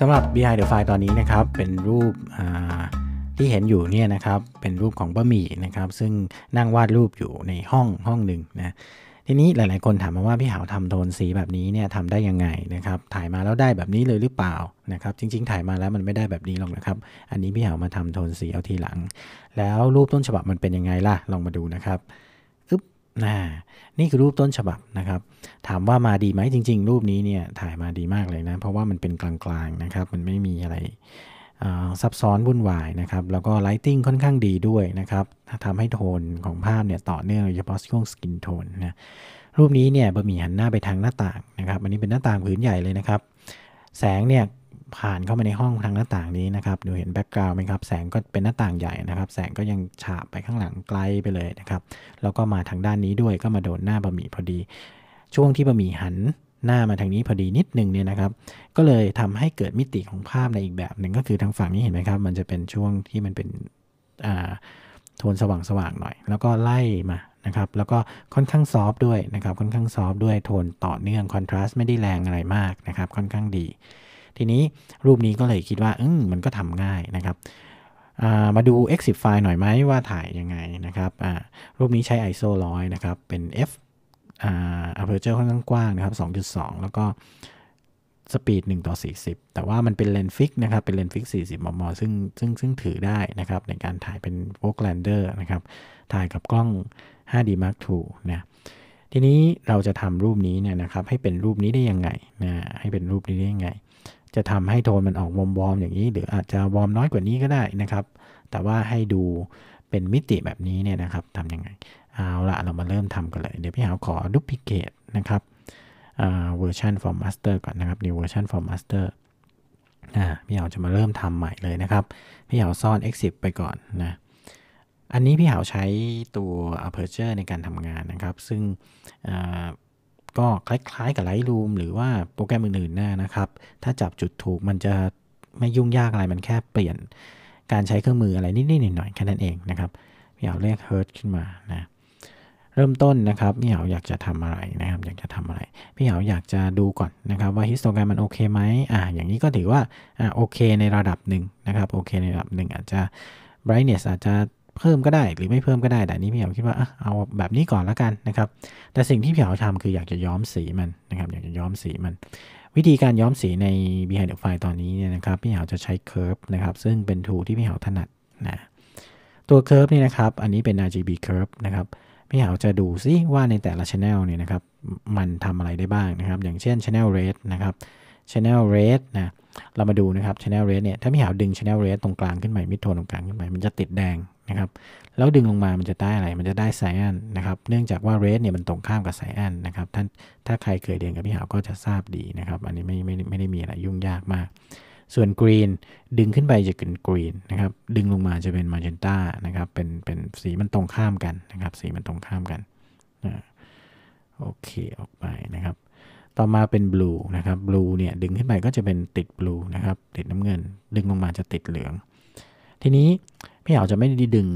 สำหรับ behind the file ตอนนี้นะครับเป็นรูปที่เห็นอยู่เนี่ยนะครับเป็นรูปของบะหมี่นะครับ ซึ่งนั่งวาดรูปอยู่ในห้องห้องหนึ่งนะทีนี้หลายๆ คนถามมาว่าพี่หาวทำโทนสีแบบนี้เนี่ยทำได้ยังไงนะครับ ถ่ายมาแล้วได้แบบนี้เลยหรือเปล่านะครับ จริงๆถ่ายมาแล้วมันไม่ได้แบบนี้หรอกนะครับ อันนี้พี่หาวมาทำโทนสีเอาทีหลัง แล้วรูปต้นฉบับมันเป็นยังไงล่ะลองมาดูนะครับนะนี่คือรูปต้นฉบับนะครับถามว่ามาดีไหมจริง ๆ รูปนี้เนี่ยถ่ายมาดีมากเลยนะเพราะว่ามันเป็นกลางๆนะครับมันไม่มีอะไรซับซ้อนวุ่นวายนะครับแล้วก็ไลติ้งค่อนข้างดีด้วยนะครับทำให้โทนของภาพเนี่ยต่อเนื่องโดยเฉพาะช่วงสกินโทนนะรูปนี้เนี่ยบะหมี่หันหน้าไปทางหน้าต่างนะครับอันนี้เป็นหน้าต่างพื้นใหญ่เลยนะครับ แสงเนี่ยผ่านเข้ามาในห้องทางหน้าต่างนี้นะครับ ดูเห็นแบ็กกราวน์ไหมครับ แสงก็เป็นหน้าต่างใหญ่นะครับ แสงก็ยังฉาบไปข้างหลังไกลไปเลยนะครับ แล้วก็มาทางด้านนี้ด้วย ก็มาโดนหน้าบะหมี่พอดี ช่วงที่บะหมี่หันหน้ามาทางนี้พอดีนิดนึงเนี่ยนะครับ ก็เลยทำให้เกิดมิติของภาพในอีกแบบหนึ่งก็คือทางฝั่งนี้เห็นไหมครับ มันจะเป็นช่วงที่มันเป็นโทนสว่างๆหน่อย แล้วก็ไล่มา นะครับ แล้วก็ค่อนข้างซอฟด้วยนะครับ ค่อนข้างซอฟด้วย โทนต่อเนื่องคอนทราสต์ไม่ได้แรงอะไรมากนะครับ ค่อนข้างดีทีนี้ รูปนี้ก็เลยคิดว่าอมมันก็ทำง่ายนะครับ มาดู exit file หน่อยไหมว่าถ่ายยังไงนะครับ รูปนี้ใช้ ISO 100 นะครับ เป็น f aperture ค่อนข้างกว้างนะครับ 2.2 แล้วก็สปีด1ต่อ40 แต่ว่ามันเป็นเลนส์ฟิกนะครับ เป็นเลนส์ฟิก40มมซึ่งซึ่งซึ่งถือได้นะครับ ในการถ่ายเป็นโวกแลนเดอร์นะครับ ถ่ายกับกล้อง 5D Mark II นะ ทีนี้เราจะทำรูปนี้เนี่ยนะครับให้เป็นรูปนี้ได้ยังไงนะให้เป็นรูปนี้ได้ยังไงจะทำให้โทนมันออกวอมวอมอย่างนี้ หรืออาจจะวอมน้อยกว่านี้ก็ได้นะครับ แต่ว่าให้ดูเป็นมิติแบบนี้เนี่ยนะครับทำยังไงเอาละเรามาเริ่มทำกันเลยเดี๋ยวพี่หาขอดูพิเกตนะครับเวอร์ชัน for master ก่อน นะครับ new version for master พี่หาจะมาเริ่มทำใหม่เลยนะครับ พี่หาซ่อน exit ไปก่อนนะอันนี้พี่หาใช้ตัว aperture ในการทำงานนะครับ ซึ่งก็คล้ายๆ กับ Lightroom หรือว่าโปรแกรมอื่น ๆ นะครับ ถ้าจับจุดถูกมันจะไม่ยุ่งยาก อะไร มันแค่เปลี่ยนการใช้เครื่องมืออะไรนิดๆหน่อยๆแค่นั้นเอง นะครับ พี่เอาเรียกเฮิร์ตขึ้นมานะ เริ่มต้นนะครับพี่เหาอยากจะทำอะไรนะครับอยากจะทำอะไร พี่เหาอยากจะดูก่อนนะครับ ว่าฮิสโตแกรมมันโอเคไหมอ่าอย่างนี้ก็ถือว่าอ่าโอเคในระดับหนึ่งนะครับโอเคในระดับหนึ่งอาจจะ brightness อาจจะเพิ่มก็ได้หรือไม่เพิ่มก็ได้แต่นี้พี่เหาคิดว่าเอาแบบนี้ก่อนละกันนะครับแต่สิ่งที่พี่เหาทำคืออยากจะย้อมสีมันนะครับอยากจะย้อมสีมันวิธีการย้อมสีใน Behind the File ตอนนี้เนี่ยนะครับพี่เหาจะใช้ Curve นะครับซึ่งเป็น tool ที่พี่เหาถนัดนะตัว Curve นี่นะครับอันนี้เป็น RGB Curve นะครับพี่เหาจะดูซิว่าในแต่ละ Channel เนี่ยนะครับมันทำอะไรได้บ้างนะครับ อย่างเช่น Channel Red นะครับ Channel Red นะเรามาดูนะครับ Channel Red เนี่ยถ้าพี่เหาดึง Channel Red ตรงกลางขึ้นไปมิดโทนตรงกลางขึ้นไปมันจะติดแดงนะครับแล้วดึงลงมามันจะได้อะไร มันจะได้ไซแอนนะครับ เนื่องจากว่าเรสเนี่ยมันตรงข้ามกับไซแอนนะครับท่านถ้าใครเคยเรียนกับพี่หาวก็จะทราบดีนะครับ อันนี้ไม่ไม่ไม่ได้มีอะไรยุ่งยากมาก ส่วนกรีนดึงขึ้นไปจะเป็นกรีนนะครับ ดึงลงมาจะเป็นมาจจนต้านะครับเป็นเป็นสีมันตรงข้ามกันนะครับ สีมันตรงข้ามกันโอเคออกไปนะครับ ต่อมาเป็นบลูนะครับ บลูเนี่ยดึงขึ้นไปก็จะเป็นติดบลูนะครับ ติดน้ำเงิน ดึงลงมาจะติดเหลือง ทีนี้พี่เหาจะไม่ได้ดึง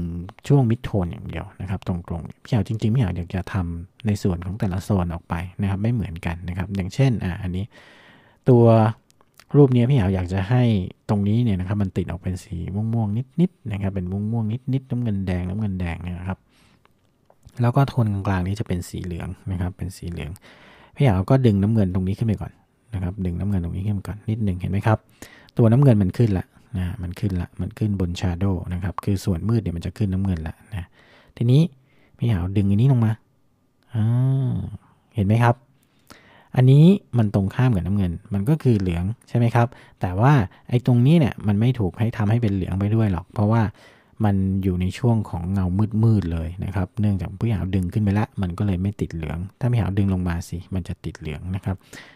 ช่วงมิดโทนอย่างเดียวนะครับ ตรงๆพี่เหาจริงๆพี่เหาอยากจะทำในส่วนของแต่ละโซนออกไปนะครับ ไม่เหมือนกันนะครับ อย่างเช่นอ่ะอันนี้ตัวรูปนี้พี่เหาอยากจะให้ตรงนี้เนี่ยนะครับมันติดออกเป็นสีม่วงๆนิดๆนะครับ เป็นม่วงๆนิดๆน้ำเงินแดงน้ำเงินแดงนะครับ แล้วก็โทนกลางๆนี้จะเป็นสีเหลืองนะครับเป็นสีเหลืองพี่เหาก็ดึงน้ำเงินตรงนี้ขึ้นไปก่อนนะครับดึงน้ำเงินตรงนี้ขึ้นก่อนนิดหนึ่งเห็นไหมครับตัวน้ำเงินมันขึ้นละนะมันขึ้นละ มันขึ้นบนชาโดนะครับ คือส่วนมืดเนี่ยมันจะขึ้นน้ำเงินละนะ ทีนี้พี่หาวดึงอันนี้ลงมาอ่าเห็นไหมครับ อันนี้มันตรงข้ามกับน้ำเงิน มันก็คือเหลืองใช่ไหมครับ แต่ว่าไอ้ตรงนี้เนี่ย มันไม่ถูกให้ทำให้เป็นเหลืองไปด้วยหรอก เพราะว่ามันอยู่ในช่วงของเงามืดๆเลยนะครับ เนื่องจากพี่หาวดึงขึ้นไปละมันก็เลยไม่ติดเหลือง ถ้าพี่หาวดึงลงมาสิมันจะติดเหลืองนะครับ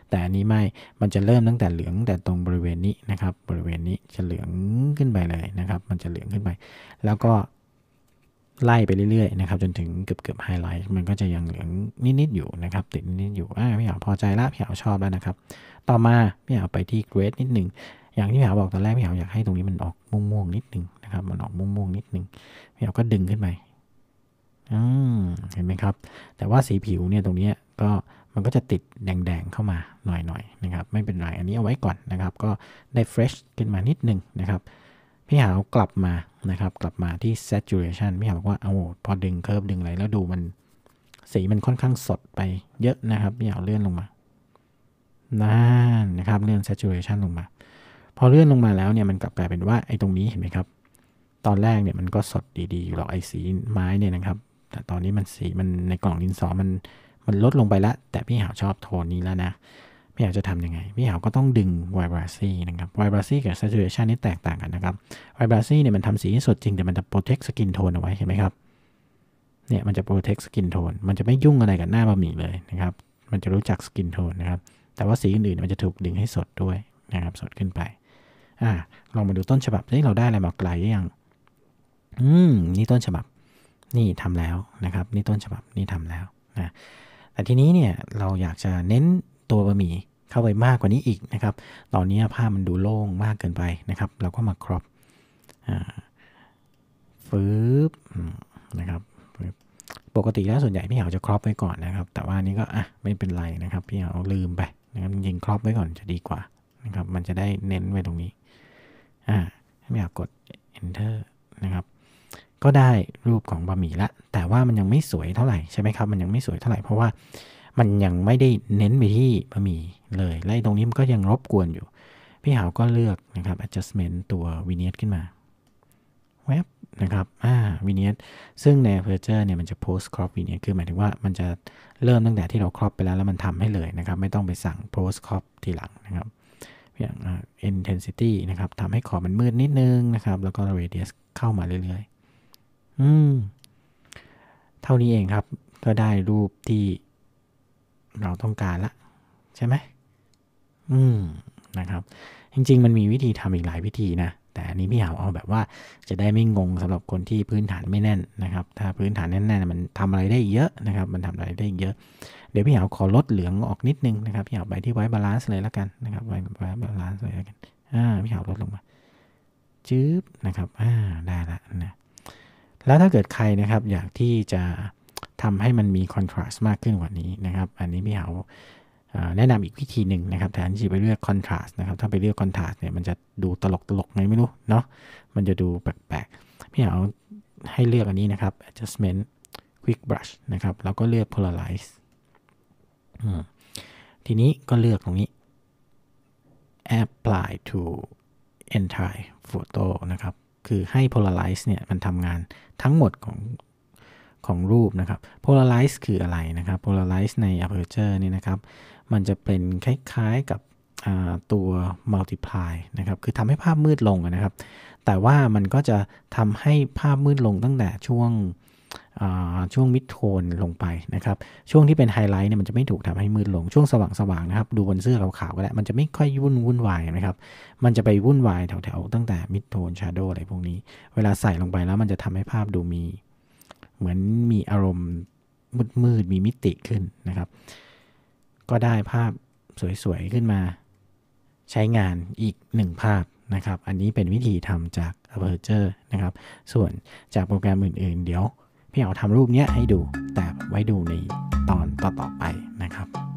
แต่อันนี้ไม่มันจะเริ่มตั้งแต่เหลืองแต่ตรงบริเวณนี้นะครับ บริเวณนี้จะเหลืองขึ้นไปเลยนะครับ มันจะเหลืองขึ้นไปแล้วก็ไล่ไปเรื่อยๆนะครับจนถึงเกือบเกือบไฮไลท์มันก็จะยังเหลืองนิดๆอยู่นะครับติดนิดๆอยู่อ่าพี่หาวพอใจละพี่หาวชอบแล้วนะครับ ต่อมาพี่หาวไปที่เกรดนิดหนึ่งอย่างที่พี่หาบอกตอนแรกพี่หาอยากให้ตรงนี้มันออกม่วงๆ นิดนึงนะครับมันออกม่วงๆนิดนึงพี่หาก็ดึงขึ้นไปเห็นไหมครับ แต่ว่าสีผิวเนี่ยตรงนี้ก็มันก็จะติดแดงๆ เข้ามาหน่อยๆนะครับไม่เป็นไรอันนี้เอาไว้ก่อนนะครับ ก็ได้เฟรชขึ้นมานิดนึงนะครับ พี่หาวกลับมานะครับ กลับมาที่ saturation พี่หาวบอกว่าเอาพอดึงเคิร์ฟดึงอะไรแล้วดูมันสีมันค่อนข้างสดไปเยอะนะครับพี่หาวเลื่อนลงมานั่นนะครับเลื่อน saturation ลงมาพอเลื่อนลงมาแล้วเนี่ยมันกลับกลายเป็นว่าไอ้ตรงนี้เห็นไหมครับ ตอนแรกเนี่ยมันก็สดดีๆอยู่หรอกไอ้สีไม้เนี่ยนะครับ แต่ตอนนี้มันสีมันในกล่องดินสอมันมันลดลงไปละ แต่พี่หาวชอบโทนนี้แล้วนะพี่หาวจะทํำยังไงพี่หาวก็ต้องดึงไวบราซี่นะครับไวบราซี่กับซ a t u อ a t i o นี่แตกต่างกันนะครับไวบราซี่เนี่ยมันทำสีสดจริงแต่มันจะโปรเทคสกินโทนเอาไว้เห็นไหมครับเนี่ยมันจะโปรเทคสกินโทนมันจะไม่ยุ่งอะไรกับหน้าบะหมี่เลยนะครับมันจะรู้จักสกินโทนนะครับแต่ว่าสีอื่นๆมันจะถูกดึงให้สดด้วยนะครับสดขึ้นไป อ่าลองมาดูต้นฉบับที่เราได้อะไรมาไกลยัง อืม นี่ต้นฉบับ นี่ทำแล้วนะครับ นี่ต้นฉบับ นี่ทำแล้วนะแต่ทีนี้เนี่ย เราอยากจะเน้นตัวบะหมี่เข้าไปมากกว่านี้อีกนะครับ ตอนนี้ภาพมันดูโล่งมากเกินไปนะครับ เราก็มาครอบฟืบนะครับ ปกติแล้วส่วนใหญ่พี่เหาจะครอบไว้ก่อนนะครับ แต่ว่านี้ก็อ่ะไม่เป็นไรนะครับ พี่เหาลืมไปนะครับยิงครอบไว้ก่อนจะดีกว่านะครับ มันจะได้เน้นไปตรงนี้ อ่าถ้าไม่อยากกด enter นะครับ ก็ได้รูปของบะหมี่ละ แต่ว่ามันยังไม่สวยเท่าไหร่ใช่ไหมครับ มันยังไม่สวยเท่าไหร่ เพราะว่ามันยังไม่ได้เน้นไปที่บะหมี่เลยและตรงนี้มันก็ยังรบกวนอยู่ พี่หาวก็เลือกนะครับ adjustment ตัว vignette ขึ้นมา แวบนะครับ อ่า v i n e t ซึ่งใน Aperture เนี่ย มันจะ post crop v i n e t คือหมายถึงว่ามันจะเริ่มตั้งแต่ที่เราครอบไปแล้วแล้วมันทำให้เลยนะครับ ไม่ต้องไปสั่ง post crop ทีหลังนะครับอย่าง intensity นะครับทำให้ขอบมันมืดนิดนึงนะครับ แล้วก็ radius เข้ามาเรื่อยๆอืม เท่านี้เองครับ ก็ได้รูปที่เราต้องการละใช่ไหม อืมนะครับ จริงๆ มันมีวิธีทำอีกหลายวิธีนะแต่อันนี้ พี่หาวเอาแบบว่าจะได้ไม่งงสำหรับคนที่พื้นฐานไม่แน่นนะครับ ถ้าพื้นฐานแน่นๆมันทำอะไรได้เยอะนะครับมันทำอะไรได้เยอะเดี๋ยวพี่หาวขอลดเหลืองออกนิดนึงนะครับพี่หาวไปที่ไว้บาลานซ์เลยแล้วกันนะครับไว้บาลานซ์เลยแล้วกันอ่าพี่หาวลดลงมาจื๊บนะครับอ่าได้ละนะแล้วถ้าเกิดใครนะครับ อยากที่จะทำให้มันมีคอนทราสต์มากขึ้นกว่านี้นะครับ อันนี้พี่หาวแนะนำอีกวิธีหนึ่งนะครับ แทนที่จะไปเลือกคอนทราสต์นะครับ ถ้าไปเลือกคอนทราสต์เนี่ย มันจะดูตลกตลกไงไม่รู้ เนาะมันจะดูแปลกๆพี่เอาให้เลือกอันนี้นะครับ adjustment quick brush นะครับ แล้วก็เลือก polarize ทีนี้ก็เลือกตรงนี้ apply to entire photo นะครับ คือให้ polarize เนี่ย มันทำงานทั้งหมดของของรูปนะครับ polarize คืออะไรนะครับ polarize ใน aperture นี่นะครับ มันจะเป็นคล้าย ๆ กับตัว multiply นะครับ คือทำให้ภาพมืดลงนะครับ แต่ว่ามันก็จะทำให้ภาพมืดลงตั้งแต่ช่วงช่วง มิดโทนลงไปนะครับ ช่วงที่เป็นไฮไลท์เนี่ยมันจะไม่ถูกทำให้มืดลง ช่วงสว่างๆ นะครับ ดูบนเสื้อขาวๆก็ได้มันจะไม่ค่อยวุ่นวุ่นวายนะครับ มันจะไปวุ่นวายแถวๆ ตั้งแต่มิดโทนชาร์โดอะไรพวกนี้ เวลาใส่ลงไปแล้ว มันจะทำให้ภาพดูมีเหมือนมีอารมณ์มืดมืดมีมิติขึ้นนะครับ ก็ได้ภาพสวยๆ ขึ้นมา ใช้งานอีกหนึ่งภาพนะครับ อันนี้เป็นวิธีทำจาก Aperture นะครับ ส่วนจากโปรแกรมอื่นๆ เดี๋ยวพี่เอาทำรูปนี้ให้ดู แต่ไว้ดูในตอนต่อๆไปนะครับ